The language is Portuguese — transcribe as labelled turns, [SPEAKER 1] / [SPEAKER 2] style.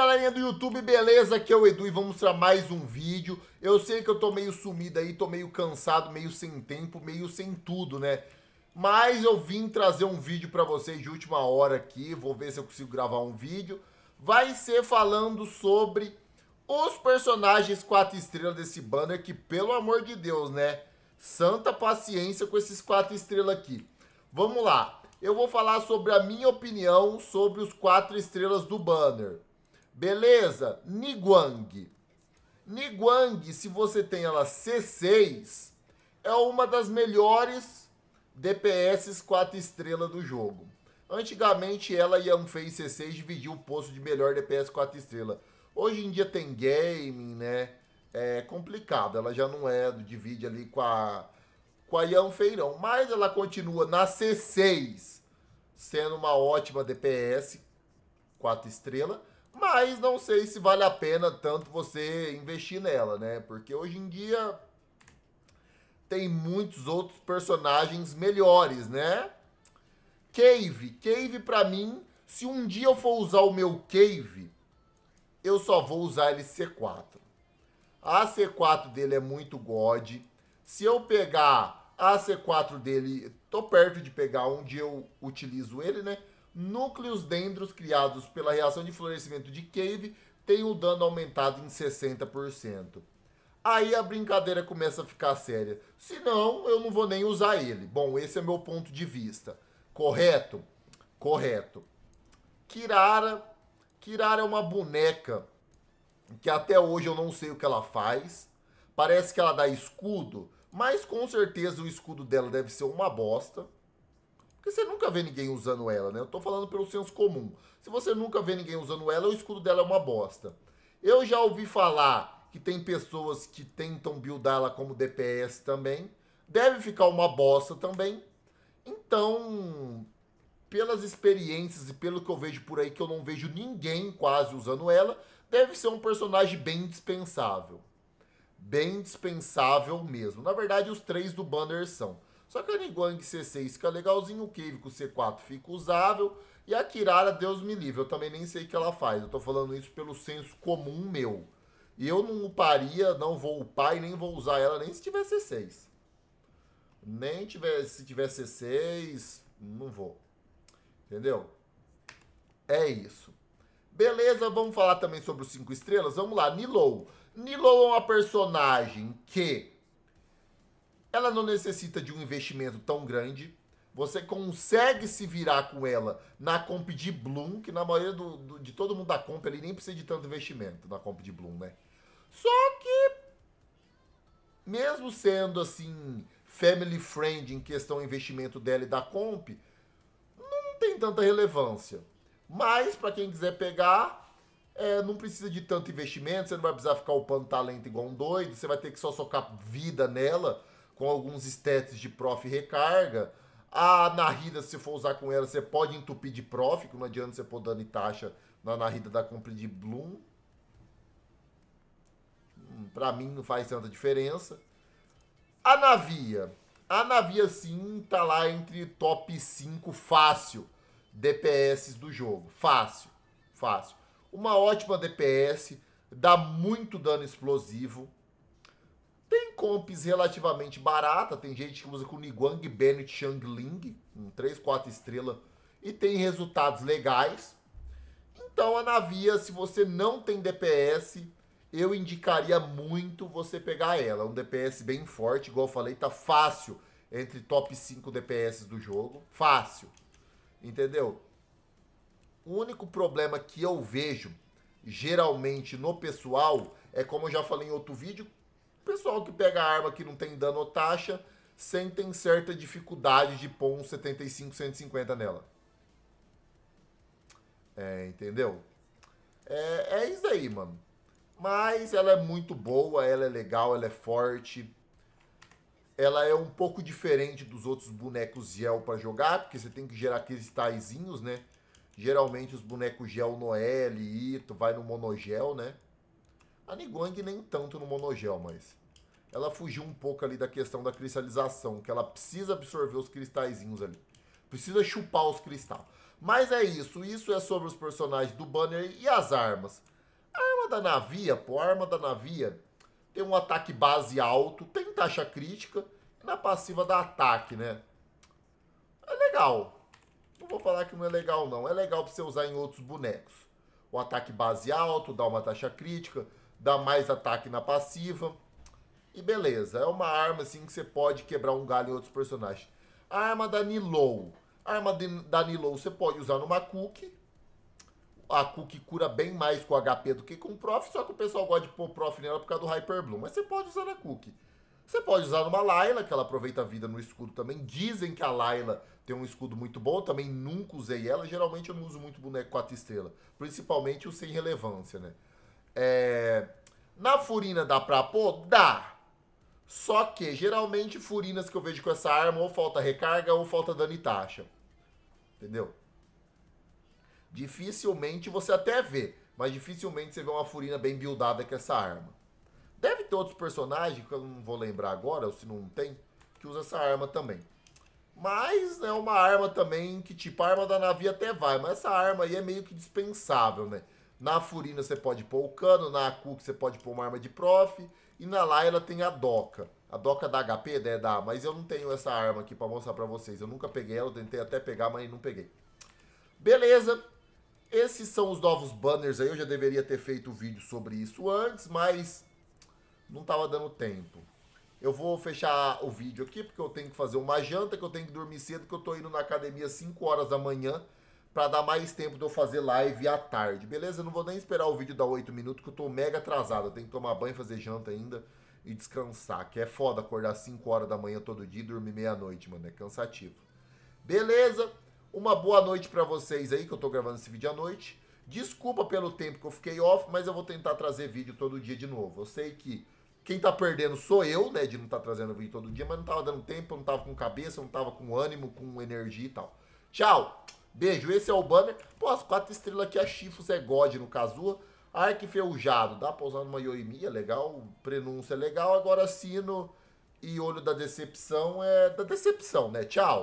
[SPEAKER 1] galerinha do YouTube, beleza? Aqui é o Edu e vamos para mais um vídeo. Eu sei que eu tô meio sumido aí, tô meio cansado, meio sem tempo, meio sem tudo, né? Mas eu vim trazer um vídeo para vocês de última hora aqui, vou ver se eu consigo gravar um vídeo. Vai ser falando sobre os personagens quatro estrelas desse banner que, pelo amor de Deus, né? Santa paciência com esses quatro estrelas aqui. Vamos lá. Eu vou falar sobre a minha opinião sobre os quatro estrelas do banner. Beleza? Niguang. Niguang, se você tem ela C6, é uma das melhores DPS 4 estrelas do jogo. Antigamente ela e a Unfei C6 dividiam o posto de melhor DPS 4 estrelas. Hoje em dia tem gaming, né? É complicado, ela já não é, divide ali com a, com a Ian Feirão. Mas ela continua na C6, sendo uma ótima DPS 4 estrelas. Mas não sei se vale a pena tanto você investir nela, né? Porque hoje em dia tem muitos outros personagens melhores, né? Cave. Cave, pra mim, se um dia eu for usar o meu Cave, eu só vou usar ele C4. A C4 dele é muito God. Se eu pegar a C4 dele, tô perto de pegar onde eu utilizo ele, né? núcleos dendros criados pela reação de florescimento de Cave têm o dano aumentado em 60%. Aí a brincadeira começa a ficar séria. Se não, eu não vou nem usar ele. Bom, esse é meu ponto de vista. Correto? Correto. Kirara. Kirara é uma boneca que até hoje eu não sei o que ela faz. Parece que ela dá escudo, mas com certeza o escudo dela deve ser uma bosta. Porque você nunca vê ninguém usando ela, né? Eu tô falando pelo senso comum. Se você nunca vê ninguém usando ela, o escudo dela é uma bosta. Eu já ouvi falar que tem pessoas que tentam buildá-la como DPS também. Deve ficar uma bosta também. Então, pelas experiências e pelo que eu vejo por aí, que eu não vejo ninguém quase usando ela, deve ser um personagem bem dispensável. Bem dispensável mesmo. Na verdade, os três do banner são. Só que a Niguang C6 fica legalzinho, o Cave com C4 fica usável. E a Kirara, Deus me livre, eu também nem sei o que ela faz. Eu tô falando isso pelo senso comum meu. E eu não uparia, não vou upar e nem vou usar ela nem se tiver C6. Nem tiver, se tiver C6, não vou. Entendeu? É isso. Beleza, vamos falar também sobre os 5 estrelas? Vamos lá, Nilou. Nilou é uma personagem que ela não necessita de um investimento tão grande. Você consegue se virar com ela na comp de Bloom, que na maioria do, do, de todo mundo da comp, ele nem precisa de tanto investimento na comp de Bloom, né? Só que, mesmo sendo assim, family friend em questão do investimento dela e da comp, não tem tanta relevância. Mas, para quem quiser pegar, é, não precisa de tanto investimento, você não vai precisar ficar upando talento igual um doido, você vai ter que só socar vida nela com alguns stats de prof recarga. A narrida, se for usar com ela, você pode entupir de prof, que não adianta você pôr dano e taxa na narrida da compra de Bloom. Hum, pra mim não faz tanta diferença. A navia. A navia sim tá lá entre top 5 fácil DPS do jogo. Fácil, fácil. Uma ótima DPS, dá muito dano explosivo. Tem comps relativamente barata, tem gente que usa com Niguang, Bennett, Changling, um 3, 4 estrelas, e tem resultados legais. Então a Navia, se você não tem DPS, eu indicaria muito você pegar ela. Um DPS bem forte, igual eu falei, tá fácil entre top 5 DPS do jogo. Fácil. Entendeu? O único problema que eu vejo, geralmente no pessoal, é como eu já falei em outro vídeo, pessoal que pega arma que não tem dano ou taxa sentem certa dificuldade de pôr um 75, 150 nela. É, entendeu? É, é isso aí, mano. Mas ela é muito boa, ela é legal, ela é forte. Ela é um pouco diferente dos outros bonecos gel para jogar, porque você tem que gerar taizinhos, né? Geralmente os bonecos gel noel e Ito, vai no monogel, né? A Niguang nem tanto no monogel, mas ela fugiu um pouco ali da questão da cristalização, que ela precisa absorver os cristalzinhos ali. Precisa chupar os cristais. Mas é isso, isso é sobre os personagens do banner e as armas. A arma da navia, pô, a arma da navia tem um ataque base alto, tem taxa crítica e na passiva dá ataque, né? É legal. Não vou falar que não é legal, não. É legal pra você usar em outros bonecos. O ataque base alto, dá uma taxa crítica, dá mais ataque na passiva. E beleza, é uma arma assim que você pode quebrar um galho em outros personagens. A arma da Nilou. A arma de, da Nilou você pode usar numa cookie. A cookie cura bem mais com HP do que com prof, só que o pessoal gosta de pôr prof nela por causa do Hyper Bloom. Mas você pode usar na cookie. Você pode usar numa Layla, que ela aproveita a vida no escudo também. Dizem que a Layla tem um escudo muito bom, também nunca usei ela. Geralmente eu não uso muito boneco 4 estrelas, principalmente o sem relevância, né? É... Na Furina dá pra pôr? Dá! Só que, geralmente, furinas que eu vejo com essa arma ou falta recarga ou falta dano e taxa. Entendeu? Dificilmente você até vê, mas dificilmente você vê uma furina bem buildada com essa arma. Deve ter outros personagens, que eu não vou lembrar agora, ou se não tem, que usa essa arma também. Mas é uma arma também que, tipo, a arma da navia até vai, mas essa arma aí é meio que dispensável, né? Na Furina você pode pôr o cano, na Cook você pode pôr uma arma de prof. E na Laila ela tem a Doca. A Doca da HP, né? Dá, mas eu não tenho essa arma aqui pra mostrar pra vocês. Eu nunca peguei ela, eu tentei até pegar, mas não peguei. Beleza. Esses são os novos banners aí. Eu já deveria ter feito o vídeo sobre isso antes, mas não tava dando tempo. Eu vou fechar o vídeo aqui, porque eu tenho que fazer uma janta, que eu tenho que dormir cedo, que eu tô indo na academia às 5 horas da manhã para dar mais tempo de eu fazer live à tarde, beleza? Eu não vou nem esperar o vídeo dar 8 minutos, que eu tô mega atrasado. Eu tenho que tomar banho, fazer janta ainda e descansar. Que é foda acordar 5 horas da manhã todo dia e dormir meia-noite, mano. É cansativo. Beleza? Uma boa noite para vocês aí, que eu tô gravando esse vídeo à noite. Desculpa pelo tempo que eu fiquei off, mas eu vou tentar trazer vídeo todo dia de novo. Eu sei que quem tá perdendo sou eu, né, de não tá trazendo vídeo todo dia, mas não tava dando tempo, não tava com cabeça, não tava com ânimo, com energia e tal. Tchau! Beijo, esse é o banner. Pô, as quatro estrelas aqui, a é Chifus é God no Kazua. que Ferrujado, dá pra usar numa Yoimiya, legal. Prenúncia é legal. Agora, Sino e Olho da Decepção é da decepção, né? Tchau.